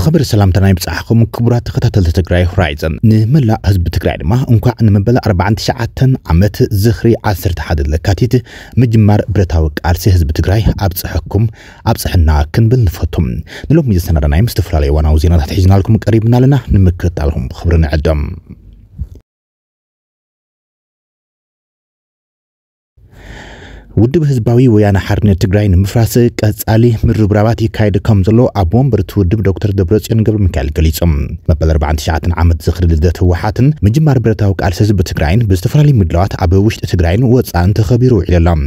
خبر سلام تنايب صحكم كبرات قتل تكراي هورايزن نملا حزب تكراي ما انكو ان مبل 40 ساعات عمت زخري 10 تحد لكاتيت مجمر برتاوك ارسي حزب تكراي اب صحكم اب صحنا كنبل نفوتوم نلوم يسنا رنايم استفرالي وانا وزينا تحجنا لكم قريبنا لنا نمكتالهم خبرنا عدم ውድብ ህዝባዊ ወያነ ሓርነት ትግራይ ንምፍራስ ቀጻሊ ምርብራባት ይካየድ ከም ዘሎ ኣብ ወንበር እቲ ውድብ ዶክተር ደብረፅዮን ገብረ ሚካኤል ገሊፆም መበል 49 ዓመት ዝኽሪ ልደት ህወሓትን ምጅማር ብረታዊ ቃልሲ ህዝቢ ትግራይን ብዝተፈላለዩ ምድላዋት ኣብ ውሽጢ ትግራይን ወፃእን ተኸቢሩ ውዒሉ ኣሎ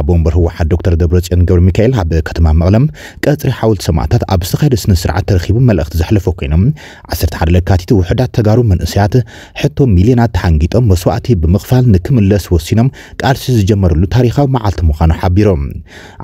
ኣብ ወንበር ህወሓት ዶክተር ደብረፅዮን ገብረ ሚካኤል ኣብ ከተማ መቕለም ቀፅሪ ሓወልቲ ሰማዕታት ኣብ ዝተኻየደ ስነ ስርዓት ተረኺቡ መልእኽቲ ዘሕለፈ ኮይኖም 11 ለካቲት ውሕዳት ተጋሩ መንእሰያት ሕቶ ሚልዮናት ተሓንጊጦም መስዋእቲ ብምኽፋል ንክምለስ ወሲኖም ቃልሲ ዝጀመረሉ ታሪካዊ መዓልቲ ምዃኑ ሓቢሮም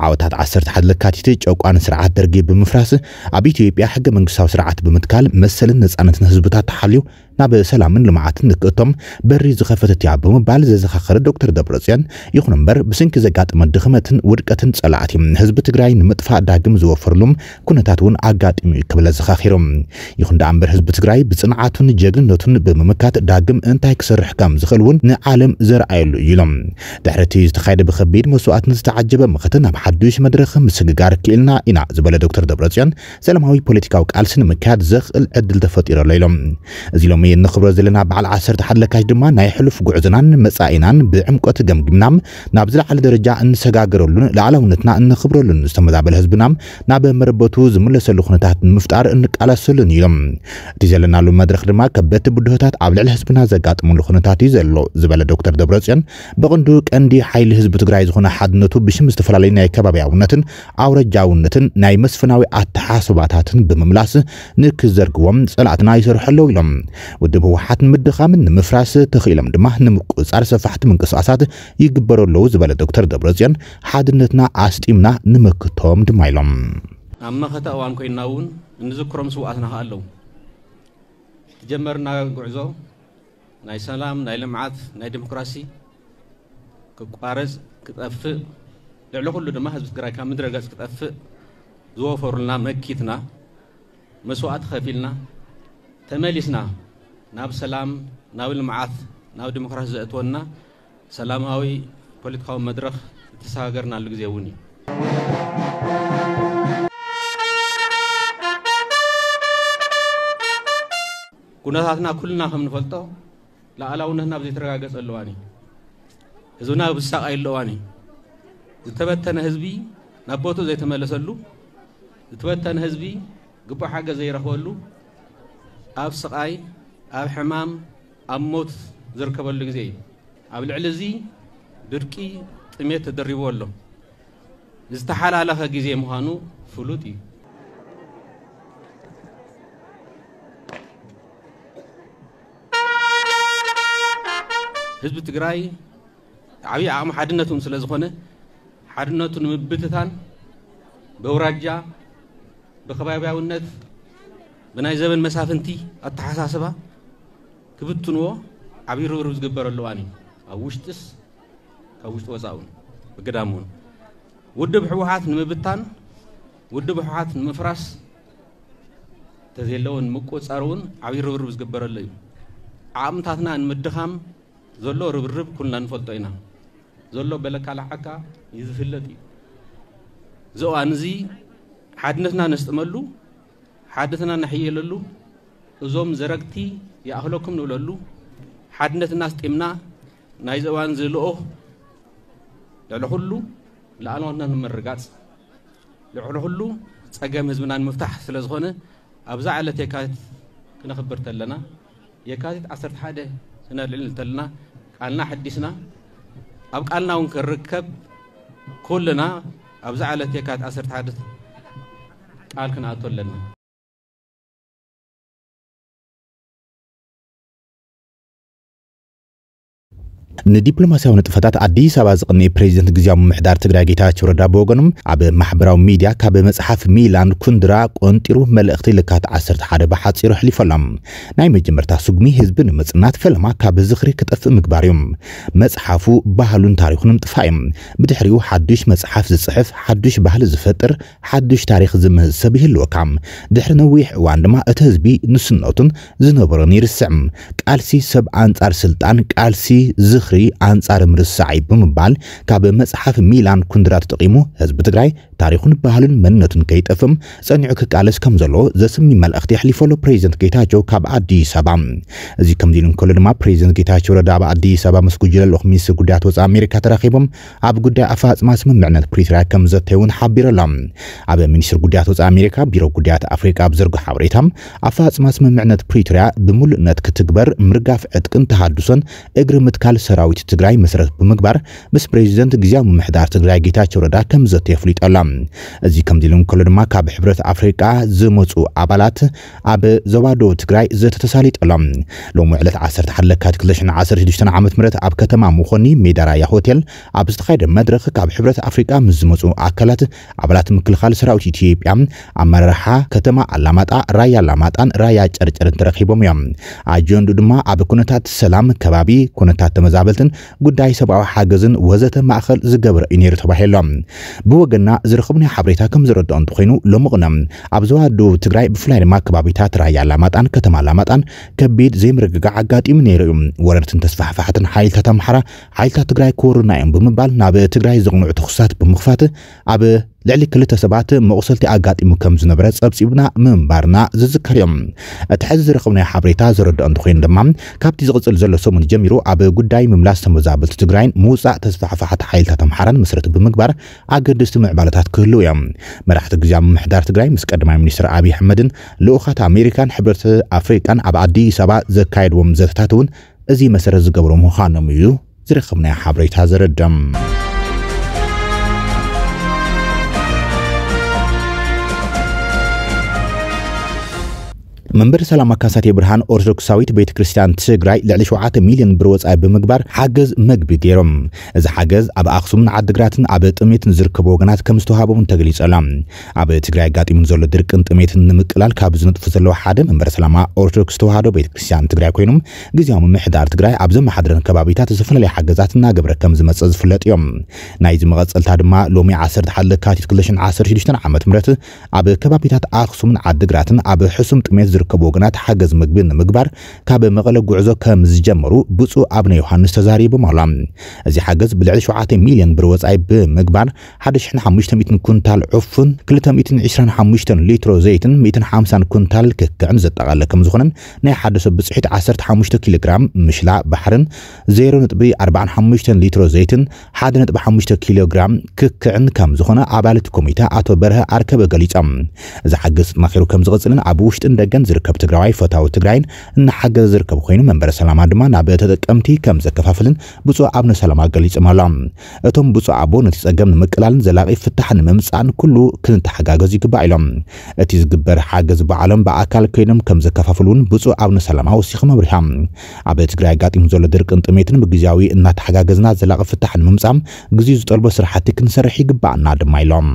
ዓወታት 11 ለካቲት ጨቋን ስርዓት ደርጊ ብምፍራስ ኣብ ኢትዮጵያ ሕገ መንግስታዊ ስርዓት ብምትካል መሰልን ነፃነትን ህዝብታት ተሓልዩ ናብ ሰላምን ልምዓትን ንክእቶም በሪ ዝኸፈተት እያ ብምባል ዘዘኻኸረ ዶክተር ደብረፅዮን ይኹን እምበር ብስንኪ ዘጋጥመ ድኽመትን ውድቀትን ጸላእት እዩ ህዝቢ ትግራይ ንምጥፋእ ዳግም ዝወፈርሉም ኩነታት እውን ኣጋጢሙ እዩ ክብለ ዘኻኺሮም ይኹን ዳኣ እምበር ህዝቢ ትግራይ ብጽንዓቱን ጀግንነቱን ብምምካት ዳግም እንታይ ክሰርሕ ከም ዝኽእል እውን ንዓለም ዘረኣየሉ እዩ ኢሎም ድሕሪ እቲ ዝተኻየደ ብከቢድ መስዋእትን ዝተዓጀበ ምኽቲ ናብ ሓዱሽ መድረኽ ምስግጋር ክኢልና ኢና ዝበለ ዶክተር ደብረፅዮን ሰላማዊ ፖለቲካዊ ቃልሲ ንምካያድ ዘኽእል ዕድል ተፈጢረሎ ኢሎም እዚ ሎሚ እየን ንኽብሮ ዘለና በዓል 11 ለካሽ ድማ ናይ ሕሉፍ ጉዕዝናን መጻኢናን ብዕምቆት ገምግምናም ናብ ዝለዓለ ደረጃ እንሰጋገረሉን ላዕላውነትና እንኽብረሉን ዝተመዛበለ ህዝብናም ናብ መረበቱ ዝምለሰሉ ኩነታት ንምፍጣር እንቃለሰሉን እዮም እቲ ዘለናሉ መድረክ ድማ ከበቲ ብድሆታት ኣብ ልዕሊ ህዝብና ዘጋጥሙሉ ኩነታት እዩ ዘሎ ዝበለ ዶክተር ደብረፅዮን ብቕንዱ ቀንዲ ሓይሊ ህዝቢ ትግራይ ዝኾነ ሓድነቱ ብሽም ዝተፈላለዩ ናይ ከባብያውነትን ኣውረጃውነትን ናይ መስፍናዊ ኣተሓስባታትን ብምምላስ ንክዘርግቦም ፀላእትና ይሰርሑ ኣለው ኢሎም ودب ህወሓት ምድኻምን ንምፍራስ ተኽኢሎም ድማ ንምቁፅፃር ሰፋሕቲ ምንቅስቃሳት ይግበሩ ኣለዉ ዝበለ ዶክተር ደብረፅዮን ሓድነትና ኣስጢምና ንመክቶም ድማ ኢሎም ኣብ መኸተ እዋን ኮይንና እውን እንዝክሮም ስዋኣትና ኸ ኣለዉ ጀመርና ጉዕዞ ናይ ሰላም ናይ ልምዓት ናይ ዲሞክራሲ ክቋረፅ ክጠፍእ ልዕሊ ኩሉ ድማ ህዝቢ ትግራይ ካብ ምድረ ገጽ ክጠፍእ ዝወፈሩልና መኪትና መስዋዕቲ ከፊልና ተመሊስና ናብ ሰላም ናብ ልምዓት ናብ ዲሞክራሲ ዘእትወና ሰላማዊ ፖለቲካዊ መድረኽ ዝተሰጋገርናሉ ግዜ እውን እዩ ኩነታትና ኩልና ከም ንፈልጦ ላዕላውነትና ብዘይተረጋገፀሉ እዋን እዩ ህዝብና ብዝሳቃየሉ እዋን እዩ ዝተበተነ ህዝቢ ናብ ቦቱ ዘይተመለሰሉ ዝተበተነ ህዝቢ ግቡእ ሓገዝ ዘይረኽበሉ ኣብ ስቃይ ኣብ ሕማም ኣብ ሞት ዝርከበሉ ግዜ እዩ ኣብ ልዕሊ እዚ ድርቂ ጥሜት ተደሪቡ ኣሎ ዝተሓላለኸ ግዜ ምዃኑ ፍሉጥ እዩ ህዝቢ ትግራይ ዓብዪ ዓቕሚ ሓድነቱን ስለ ዝኾነ ሓድነቱ ንምብትታን ብውራጃ ብከባቢያውነት ብናይ ዘበን መሳፍንቲ ኣተሓሳስባ ክብትኖ ዓብዪ ርብርብ ዝግበረሉ ዋኒ እዩ ኣብ ውሽጢስ ካብ ውሽጢ ወፃእውን ወፃኡን እውን ውድብ ሕወሓት ንምብታን ውድብ ሕወሓት ንምፍራስ ተዘየለዎን ምቁፅፃር እውን ዓብዪ ርብርብ ዝግበረሉ እዩ ዓቕምታትና ንምድኻም ዘሎ ርብርብ ኩልና ንፈልጦ ኢና ዘሎ በለካልሓካ እዩ ዝፍለጥ እዩ እዚ እዚ ሓድነትና ነስጥመሉ ሓድነትና ነሕየለሉ እዞም ዘረግቲ የኣህለኩም ንብለሉ ሓድነትና ስጢምና ናይ ዘባን ዝልኦ ልዕሊ ኩሉ ንኣልዋትና ንምርጋፅ ልዕሊ ኩሉ ፀገም ህዝብና ንምፍታሕ ስለ ዝኾነ ኣብዛ ዕለት የካቲት ክነኽብር ተለና የካቲት 11 ክነልዕል እንተለና ቃልና ሓዲስና ኣብ ቃልና እውን ክንርከብ ኩልና ኣብዛ ዕለት የካቲት 11 ቃል ክንኣቶ ኣለና ንዲፕሎማስያዊ ንጥፈታት ኣዲስ ኣበባ ዝቕኒ ፕሬዚደንት ግዜዊ ምምሕዳር ትግራይ ጌታቸው ረዳ ብወገኖም ኣብ ማሕበራዊ ሚድያ ካብ መፅሓፍ ሚላን ኩንድራ ቆንጢሩ መልእኽቲ ልካት 11 ብሓፂሩ ኣሕሊፈሎም ናይ መጀመርታ ስጉሚ ህዝቢ ንምፅናት ፈለማ ካብ ዝኽሪ ክጠፍእ ምግባር እዩ መፅሓፉ ባህሉን ታሪኹን ምጥፋ እዩ ብድሕሪኡ ሓዱሽ መፅሓፍ ዝፅሕፍ ሓዱሽ ባህሊ ዝፈጥር ሓዱሽ ታሪክ ዝምህዝ ሰብ ይህልወካ ድሕሪ ነዊሕ እዋን ድማ እቲ ህዝቢ ንስነቱን ዝነበሮን ይርስዕ ቃልሲ ሰብ ኣንጻር ስልጣን ቃልሲ ዝኽሪ ኣንጻር ምርሳዕ ብምባል ካብ መፅሓፍ ሚላን ኩንድራ ተጠቒሙ ህዝቢ ትግራይ ታሪኹን ባህልን መንነቱን ከይጠፍም ጸኒዑ ክቃለስ ከም ዘሎ ዘስሚ መልእኽቲ የሕሊፈሉ ፕሬዚደንት ጌታቸው ካብ ኣዲስ ኣበባ እዚ ከምዚ ኢሉ እንከሎ ድማ ፕሬዚደንት ጌታቸው ረዳ ኣብ ኣዲስ ኣበባ ምስ ጉጅለ ልኡኽ ሚኒስትር ጉዳያት ወፃኢ ኣሜሪካ ተራኺቦም ኣብ ጉዳይ ኣፈፃፅማ ስምምዕነት ፕሪቶርያ ከም ዘተይ እውን ሓቢሩ ኣሎ ኣብ ሚኒስትር ጉዳያት ወፃኢ ኣሜሪካ ቢሮ ጉዳያት ኣፍሪቃ ብዘርግሖ ሓበሬታ ኣፈፃፅማ ስምምዕነት ፕሪቶርያ ብምሉእነት ክትግበር ምርጋፍ ዕጥቅን ተሃድሶን እግሪ ምትካል ሰራ ሰራዊት ትግራይ መሰረት ብምግባር ምስ ፕሬዚደንት ግዝያዊ ምምሕዳር ትግራይ ጌታቸው ረዳ ከም ዘተ የፍሊጡ ኣሎ እዚ ከምዚ ኢሉ እንከሎ ድማ ካብ ሕብረት ኣፍሪቃ ዝመፁ ኣባላት ኣብ ዞባ ደቡብ ትግራይ ዘተተሳሊጡ ኣሎ ሎሚ ዕለት 11 ለካቲት 2016 ዓ ም ኣብ ከተማ መኾኒ ሜዳራያ ሆቴል ኣብ ዝተኻየደ መድረክ ካብ ሕብረት ኣፍሪቃ ምስ ዝመፁ ኣካላት ኣባላት ምክልኻል ሰራዊት ኢትዮጵያ ኣመራርሓ ከተማ ኣላማጣ ራያ ኣላማጣን ራያ ጨርጨርን ተረኪቦም እዮም ኣጀንዱ ድማ ኣብ ኩነታት ሰላም ከባቢ ኩነታት ተመዛበ ተቐባበልትን ጉዳይ ሰብኣዊ ሓገዝን ወዘተ ማእኸል ዝገብረ እዩ ነይሩ ተባሂሎም ብወገና ናይ ሓበሬታ ከም ዝረድኦ እንተኮይኑ ሎሙቕነ ኣብ ዞባ ደቡብ ትግራይ ብፍላይ ድማ ከባቢታት ራያ ኣላማጣን ከተማ ኣላማጣን ከቢድ ዘይምርግጋዕ ኣጋጢሙ ነይሩ እዩ ወረርትን ተስፋሕፋሕትን ሓይልታት ኣምሓራ ሓይልታት ትግራይ ክወሩና እዮም ብምባል ናብ ትግራይ ዘቕንዑ ተኹሳት ብምኽፋት ኣብ ልዕሊ ክልተ ሰባት መቑሰልቲ ኣጋጢሙ ከም ዝነበረ ፀብፂብና ምንባርና ዝዝከር እዮም እቲ ሕዚ ዝረኸብ ናይ ሓበሬታ ዘረድኦ እንተኮይኑ ድማ ካብቲ ዝቕፅል ዘሎ ሰሙን ጀሚሩ ኣብ ጉዳይ ምምላስ ተመዛበልቲ ትግራይን ምውፃእ ተስፋሕፋሕቲ ሓይልታት ኣምሓራን መስረት ብምግባር ኣገደስቲ ምዕባለታት ክህልው እዮም መራሕቲ ግዜ ምምሕዳር ትግራይ ምስ ቀዳማይ ሚኒስትር ኣብዪ ኣሕመድን ልኡኻት ኣሜሪካን ሕብረት ኣፍሪቃን ኣብ ኣዲስ ኣበባ ዘካየድዎም ዘተታት እውን እዚ መሰረት ዝገብሮ ምዃኖም እዩ ዝረኸብናዮ ሓበሬታ ዘረድም መንበር ሰላማ ካሳቴ ብርሃን ኦርቶዶክሳዊት ቤተ ክርስቲያን ትግራይ ልዕሊ 7 ሚሊዮን ብር ወፃኢ ብምግባር ሓገዝ መግቢ ገይሮም እዚ ሓገዝ ኣብ ኣክሱምን ዓድግራትን ኣብ ጥሜትን ዝርከቡ ወገናት ከም ዝተዋሃቦም ተገሊጹ ኣላ ኣብ ትግራይ ኣጋጢሙን ዘሎ ድርቅን ጥሜትን ንምቅላል ካብ ዝነጥፉ ዘለዎ ሓደ መንበሪ ሰላማ ኦርቶዶክስ ተዋህዶ ቤተ ክርስቲያን ትግራይ ኮይኑ ግዜዊ ምሕዳር ትግራይ ኣብ ዘመሓድረን ከባቢታት ዝተፈላለዩ ሓገዛት እናገብረ ከም ዝመፀ ዝፍለጥ እዮም ናይዚ መቐፀልታ ድማ ሎሚ 11 ካቲት 216 ዓ ም ኣብ ከባቢታት ኣክሱምን ዓድግራትን ኣብ ሕሱም ጥሜት زركب وغنات حقز مقبين مقبار كاب مغلا قعزو كام زجمرو بوصو عبن يوحانس تزاري بمعلام ازي حقز بلعيش وعاتي ميليان بروز اي بمقبار حدش حن حمشتن ميتن كنتال عفن كلتا ميتن عشران حمشتن لترو زيتن ميتن حامسان كنتال ككعن زد اغالا كم زخنن ني حدسو بسحيت عسرت حمشتو كيلوغرام مشلا بحرن زيرو نتبي اربعن حمشتن لترو زيتن حاد نتبي حمشتو كيلوغرام ككعن كم زخنا عبالت كوميتا اتو برها اركب غاليت ام زي حقز ماخيرو كم زغزلن عبوشتن دقن ዝርከብ ትግራዋይ ፈታዊ ትግራይን እናሓገዘ ዝርከብ ኮይኑ መንበረ ሰላማ ድማ ናብ ተጠቀምቲ ከም ዘከፋፍልን ብፁዕ አቡነ ሰላማ ገሊፆም ኣሎ እቶም ብፁዕ ኣቦ ነቲ ፀገም ንምቅላልን ዘላቂ ፍታሕ ንምምፃእን ኩሉ ክንተሓጋገዙ ይግባእ ኢሎም እቲ ዝግበር ሓገዝ በዓሎም ብኣካል ኮይኖም ከም ዘከፋፍሉ እውን ብፁዕ አቡነ ሰላማ ወሲኹም ኣብሪሖም ኣብ ትግራይ ኣጋጢሙ ዘሎ ድርቅን ጥሜትን ብግዜያዊ እናተሓጋገዝና ዘላቂ ፍታሕ ንምምፃም ግዜ ዝጠልቦ ስራሕቲ ክንሰርሕ ይግባእና ድማ ኢሎም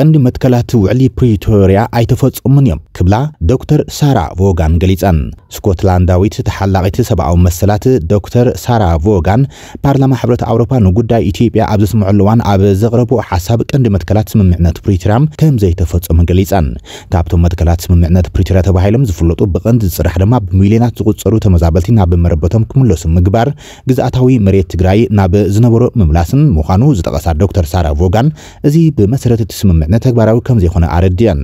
ቀንዲ መትከላት ውዕሊ ፕሪቶሪያ ኣይተፈጸሙን እዮም ክብላ ዶክተር ሳራ ቮጋን ገሊፀን ስኮትላንዳዊት ተሓላቂቲ ሰብኣዊ መሰላት ዶክተር ሳራ ቮጋን ፓርላማ ሕብረት ኣውሮፓ ንጉዳይ ኢትዮጵያ ኣብ ዝስምዐሉ እዋን ኣብ ዘቕረቦ ሓሳብ ቀንዲ መትከላት ስምምዕነት ፕሪቶርያ ከም ዘይተፈፀሙ ገሊፀን ካብቶም መትከላት ስምምዕነት ፕሪቶርያ ተባሂሎም ዝፍለጡ ብቐንዲ ዝፅራሕ ድማ ብሚልዮናት ዝቁፀሩ ተመዛበልቲ ናብ መረበቶም ክምለሱ ምግባር ግዝኣታዊ መሬት ትግራይ ናብ ዝነበሮ ምምላስን ምዃኑ ዝጠቐሳ ዶክተር ሳራ ቮጋን እዚ ብመሰረት እቲ ስምምዕ ድሕነት ተግባራዊ ከም ዘይኮነ ኣረድየን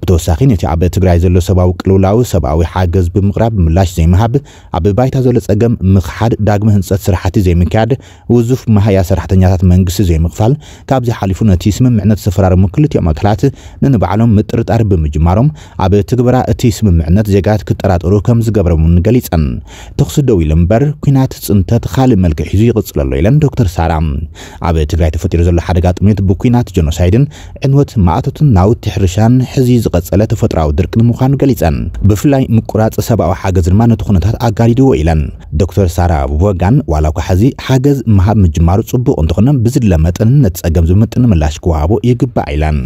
ብተወሳኺ ነቲ ኣብ ትግራይ ዘሎ ሰብኣዊ ቅልውላዊ ሰብኣዊ ሓገዝ ብምቕራብ ምላሽ ዘይምሃብ ኣብ ባይታ ዘሎ ፀገም ምክሓድ ዳግሚ ህንፀት ስራሕቲ ዘይምካያድ ውዙፍ መሃያ ሰራሕተኛታት መንግስቲ ዘይምኽፋል ካብዚ ሓሊፉ ነቲ ስምምዕነት ዘፈራርሙ ክልቲኦም ኣካላት ንንባዕሎም ምጥርጣር ብምጅማሮም ኣብ ትግበራ እቲ ስምምዕነት ዜጋት ክጠራጠሩ ከም ዝገብረምን ገሊፀን ተኽሲ ደው ኢሉ እምበር ኩናት ፅንተት ካልእ መልክዕ ሒዙ ይቕፅለሎ ኢለን ዶክተር ሳራ ኣብ ትግራይ ተፈጢሩ ዘሎ ሓደጋ ጥሜት ብኩናት ጀኖሳይድን ዕንወ ግንሆት ማእቶትን ናውቲ ሕርሻን ሕዚ ዝቐጸለ ተፈጥሮኣዊ ድርቂ ንምዃኑ ገሊጸን ብፍላይ ምቁራጽ ሰብኣዊ ሓገዝ ድማ ነቲ ኩነታት ኣጋዲድዎ ኢለን ዶክተር ሳራ ቦጋን ዋላ እኳ ሕዚ ሓገዝ ምሃብ ምጅማሩ ጽቡቕ እንትኾነ ብዝድለ መጠንን ነቲ ጸገም ዝምጥን ምላሽ ክወሃቦ ይግባእ ኢለን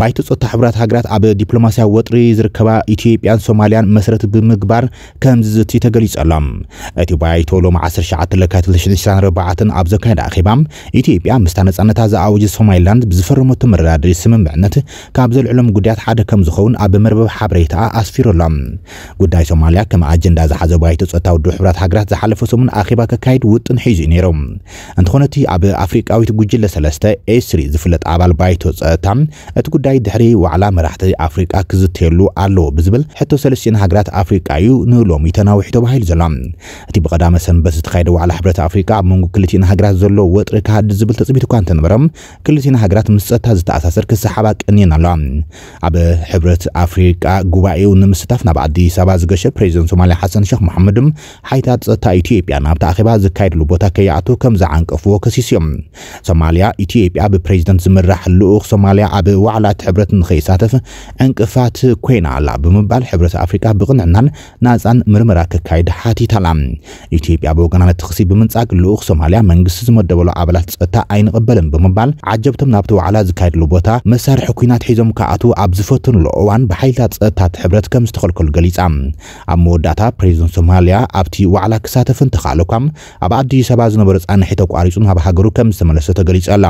ባይተ ፆታ ሕብራት ሃገራት ኣብ ዲፕሎማስያዊ ወጥሪ ዝርከባ ኢትዮጵያን ሶማልያን መሰረት ብምግባር ከምዝዝቲ ተገሊጹ ኣሎ እቲ ባይቶ ሎሚ 19 ለካቲት 2024 ኣብ ዘካየደ ኣኼባ ኢትዮጵያ ምስታ ነፃነታ ዝኣውጅ ሶማሊላንድ ብዝፈረመቶ መረዳድሪ ስምምዕነት ካብ ዘልዕሎም ጉዳያት ሓደ ከም ዝኸውን ኣብ መርበብ ሓበሬታ ኣስፊሩ ኣሎ ጉዳይ ሶማልያ ከም ኣጀንዳ ዝሓዘ ባይቶ ፆታ ውድብ ሕብራት ሃገራት ዝሓለፈ ሰሙን ኣኼባ ከካይድ ውጥን ሒዙ እዩ ነይሩ እንትኾነ እቲ ኣብ ኣፍሪቃዊት ጉጅለ ሰለስተ ኤስሪ ዝፍለጥ ኣባል ባይቶ ፀታ እቲ ጉዳይ ድሕሪ ዋዕላ መራሕቲ ኣፍሪቃ ክዝተየሉ ኣለዎ ብዝብል ሕቶ ሰለስትን ሃገራት ኣፍሪቃ እዩ ንሎሚ ተናዊሑ ተባሂሉ ዘሎ እቲ ብቐዳመ ሰንበት ዝተካየደ ዋዕላ ሕብረት ኣፍሪቃ ኣብ መንጎ ክልቲአን ሃገራት ዘሎ ወጥሪ ካሃዲ ዝብል ተፅቢት እኳ እንተነበሮም ክልቲአን ሃገራት ምስ ፀጥታ ዝተኣሳሰር ክሰሓባ ቀኒየን ኣለዋ ኣብ ሕብረት ኣፍሪቃ ጉባኤኡ ንምስታፍ ናብ ኣዲስ ኣበባ ዝገሸ ፕሬዚደንት ሶማልያ ሓሰን ሸክ መሓመድም ሓይታት ፀጥታ ኢትዮጵያ ናብቲ ኣኼባ ዝካየድሉ ቦታ ከይኣቱ ከም ዝዓንቀፍዎ ከሲስ እዮም ሶማልያ ኢትዮጵያ ብፕሬዚደንት ዝምራሕ ልኡክ ሶማልያ ኣብ ዋዕላ መንግስታት ሕብረት ንኸይሳተፍ ዕንቅፋት ኮይና ኣላ ብምባል ሕብረት ኣፍሪካ ብቕንዕናን ናፃን ምርመራ ክካይድ ሓቲታላ ኢትዮጵያ ብወገና ነቲ ክሲ ብምንጻግ ልኡኽ ሶማልያ መንግስቲ ዝመደበሎ ኣባላት ፀጥታ ኣይንቕበልን ብምባል ዓጀብቶም ናብቲ ዋዕላ ዝካየድሉ ቦታ መሳርሒ ኩናት ሒዞም ከኣቱ ኣብ ዝፈትንሉ እዋን ብሓይልታት ፀጥታት ሕብረት ከም ዝተኸልከሉ ገሊፃ ኣብ መወዳእታ ፕሬዚደንት ሶማልያ ኣብቲ ዋዕላ ክሳተፍ እንተኻለኳ ኣብ ኣዲስ ኣበባ ዝነበሩ ፃንሒ ተቋሪፁ ናብ ሃገሩ ከም ዝተመለሰ ተገሊጹ ኣላ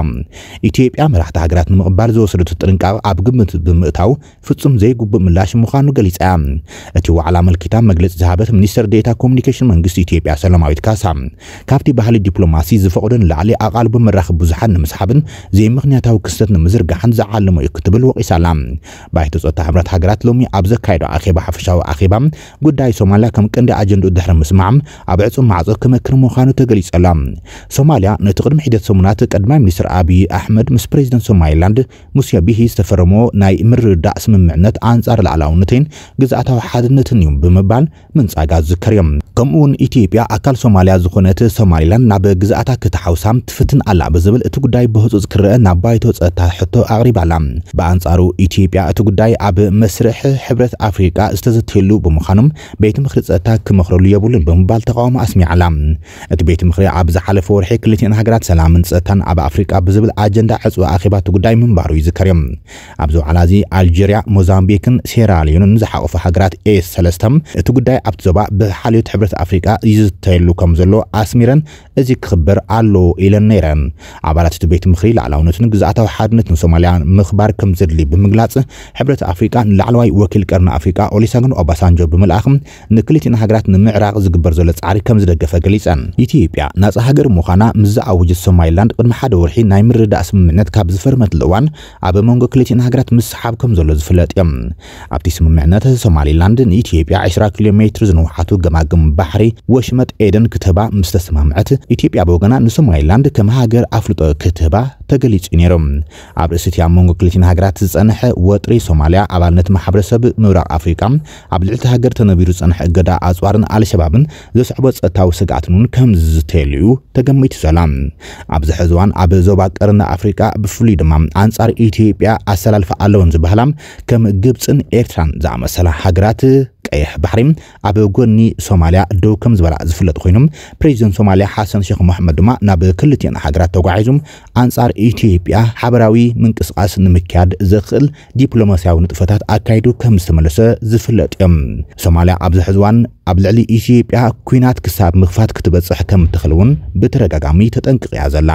ኢትዮጵያ መራሕቲ ሃገራት ንምቕባል ዝወሰደቱ ጥንቃቐ ኣብ ግምት ብምእታው ፍጹም ዘይግቡእ ምላሽ ምዃኑ ገሊጻ እቲ ዋዕላ መልኪታ መግለጺ ዝሃበት ሚኒስተር ዴታ ኮሙኒኬሽን መንግስቲ ኢትዮጵያ ሰላማዊት ካሳ ካብቲ ባህሊ ዲፕሎማሲ ዝፈቕዶን ላዕሊ ኣቓልቦ መራኽቢ ብዙሓት ንምስሓብን ዘይምኽንያታዊ ክስተት ንምዝርጋሕን ዝዓለሞ እዩ ክትብል ወቒሳ ኣላ ባይቶ ፀጥታ ሕብረት ሃገራት ሎሚ ኣብ ዘካየዶ ኣኼባ ሓፈሻዊ ኣኼባ ጉዳይ ሶማልያ ከም ቀንዲ ኣጀንድኡ ድሕሪ ምስማዕ ኣብ ዕፁም ማዕፆ ክመክር ምዃኑ ተገሊጸላ ሶማልያ ነቲ ቅድሚ ሒደት ሰሙናት ቀድማይ ሚኒስትር ኣብዪ ኣሕመድ ምስ ፕሬዚደንት ሶማሊላንድ ሙሴ ቢሂ ዝተፈረሞ ናይ ምርዳእ ስምምዕነት ኣንጻር ላዕላውነትን ግዛኣታዊ ሓድነትን እዩ ብምባል ምንጻጋ ዝዝከር እዮም ከምኡ ውን ኢትዮጵያ ኣካል ሶማልያ ዝኾነት ሶማሊላንድ ናብ ግዛኣታ ክትሓውሳም ትፍትን ኣላ ብዝብል እቲ ጉዳይ ብህፁፅ ክርአ ናብ ባይቶ ፀጥታ ሕቶ ኣቕሪባ ኣላ ብኣንጻሩ ኢትዮጵያ እቲ ጉዳይ ኣብ መስርሕ ሕብረት ኣፍሪቃ ዝተዘተየሉ ብምዃኖም ቤት ምክሪ ፀጥታ ክመኽረሉ የብሉን ብምባል ተቃውሞ ኣስሚዓላ እቲ ቤት ምክሪ ኣብ ዝሓለፈ ወርሒ ክልቲአን ሃገራት ሰላምን ፀጥታን ኣብ ኣፍሪቃ ብዝብል ኣጀንዳ ዕፅዋ ኣኼባ እቲ ጉዳይ ምንባሩ ይዝከር እዮም ኣብዚ ዋዕላ እዚ ኣልጀርያ ሞዛምቢክን ሴራሊዮንን ዝሓቆፈ ሃገራት ኤስ ሰለስተ እቲ ጉዳይ ኣብቲ ዞባ ብሓልዮት ሕብረት ኣፍሪቃ ይዝተየሉ ከም ዘሎ ኣስሚረን እዚ ክኽበር ኣሎ ኢለን ነይረን ኣባላት እቲ ቤት ምክሪ ላዕላውነትን ግዛኣታዊ ሓድነትን ሶማልያ ምኽባር ከም ዘድሊ ብምግላፅ ሕብረት ኣፍሪቃ ንላዕለዋይ ወኪል ቀርኒ ኣፍሪቃ ኦሊሳግን ኦባሳንጆ ብምልኣኽ ንክልቲአን ሃገራት ንምዕራቅ ዝግበር ዘሎ ፃዕሪ ከም ዝደገፈ ገሊፀን ኢትዮጵያ ናፀ ሃገር ምዃና ምስ ዝኣውጀት ሶማሊላንድ ቅድሚ ሓደ ወርሒ ናይ ምርዳእ ስምምዕነት ካብ ዝፈርመትሉ እዋን ኣብ መንጎ ክል ሰዓቤትን ሃገራት ምስሓብ ከም ዘሎ ዝፍለጥ እዮም ኣብቲ ስምምዕነት ሶማሌላንድ ንኢትዮጵያ 20 ኪሎ ሜትር ዝንውሓቱ ገማግም ባሕሪ ወሽመጥ ኤደን ክትህባ ምስ ተሰማምዐት ኢትዮጵያ ብወገና ንሶማሊላንድ ከም ሃገር ኣፍልጦ ክትህባ ተገሊጹ እዩ ነይሮም ኣብ ርእሲ እቲ ኣብ መንጎ ክልቲን ሃገራት ዝጸንሐ ወጥሪ ሶማልያ ኣባልነት ማሕበረሰብ ምብራቕ ኣፍሪቃ ኣብ ልዕልቲ ሃገር ተነቢሩ ዝጸንሐ እገዳ ኣጽዋርን ኣልሸባብን ዘስዕቦ ጸጥታዊ ስጋኣትን እውን ከም ዝተልዩ ተገሚቱ ዘላ ኣብዚ ሕዚ እዋን ኣብ ዞባ ቀርና ኣፍሪቃ ብፍሉይ ድማ ኣንጻር ኢትዮጵያ ኣሰላልፈ ኣለወን ዝበሃላ ከም ግብፅን ኤርትራን ዝኣመሰላ ሃገራት ቀይሕ ባሕሪ ኣብ ጎኒ ሶማልያ ደው ከም ዝበላ ዝፍለጥ ኮይኑ ፕሬዚደንት ሶማልያ ሓሰን ሼክ መሐመድ ድማ ናብ ክልቲአን ሃገራት ተጓዒዙ ኣንጻር ኢትዮጵያ ሓበራዊ ምንቅስቃስ ንምክያድ ዘኽእል ዲፕሎማስያዊ ንጥፈታት ኣካይዱ ከም ዝተመለሰ ዝፍለጥ እዮም ሶማልያ ኣብዚ ሕዝዋን ኣብ ልዕሊ ኢትዮጵያ ኩናት ክሳብ ምኽፋት ክትበፅሕ ከም እትኽእል እውን ብተደጋጋሚ ተጠንቅቕ እያ ዘላ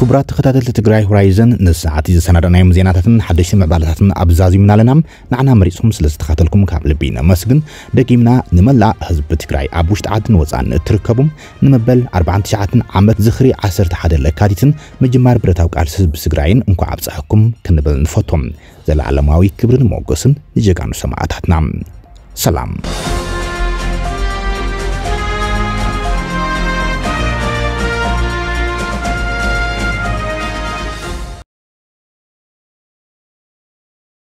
ክቡራት ተኸታተልቲ ትግራይ ሆራይዘን ንሰዓት ዘሰናዳናዮም ዜናታትን ሓደሽቲ ምዕባላታትን ኣብዛዚምና ኣለና ንዓና መሪፅኩም ስለ ዝተኻተልኩም ካብ ልቢ ነመስግን ደጊምና ንመላእ ህዝቢ ትግራይ ኣብ ውሽጢ ዓድን ወፃን እትርከቡ ንመበል 49 ዓመት ዝኽሪ 11 ለካቲትን ምጅማር ብረታዊ ቃልሲ ህዝቢ ትግራይን እንኳ ኣብፅሕኩም ክንብል ንፈቶም ዘለዓለማዊ ክብርን ሞገስን ንጀጋኑ ሰማዕታትና ሰላም